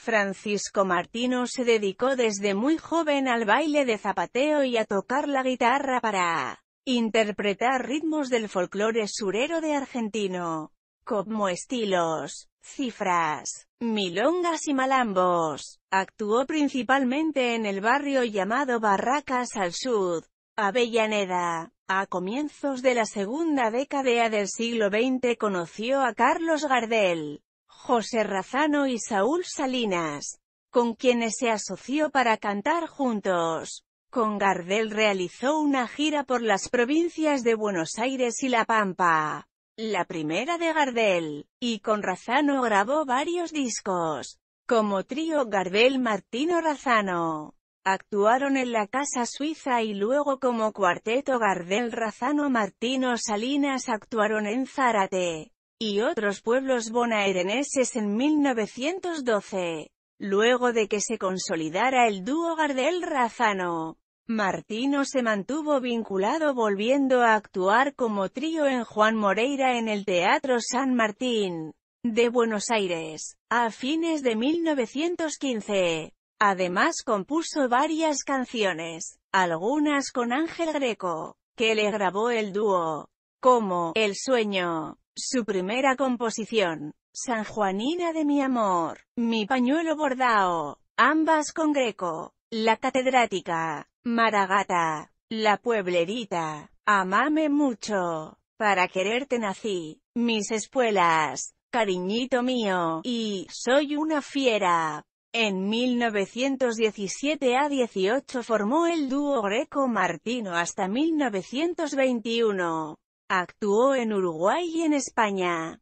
Francisco Martino se dedicó desde muy joven al baile de zapateo y a tocar la guitarra para interpretar ritmos del folclore surero de argentino, como estilos, cifras, milongas y malambos. Actuó principalmente en el barrio llamado Barracas al Sur, Avellaneda. A comienzos de la segunda década del siglo XX conoció a Carlos Gardel, José Razano y Saúl Salinas, con quienes se asoció para cantar juntos. Con Gardel realizó una gira por las provincias de Buenos Aires y La Pampa, la primera de Gardel, y con Razano grabó varios discos, como trío Gardel Martino Razano. Actuaron en la Casa Suiza y luego como cuarteto Gardel Razano Martino Salinas actuaron en Zárate y otros pueblos bonaerenses en 1912, luego de que se consolidara el dúo Gardel-Razano. Martino se mantuvo vinculado volviendo a actuar como trío en Juan Moreira en el Teatro San Martín de Buenos Aires, a fines de 1915. Además compuso varias canciones, algunas con Ángel Greco, que le grabó el dúo, como El Sueño, su primera composición, San Juanina de mi amor, Mi pañuelo bordao, ambas con Greco, La catedrática, Maragata, La pueblerita, Amame mucho, Para quererte nací, Mis espuelas, Cariñito mío, y Soy una fiera. En 1917 a 18 formó el dúo Greco-Martino hasta 1921. Actuó en Uruguay y en España.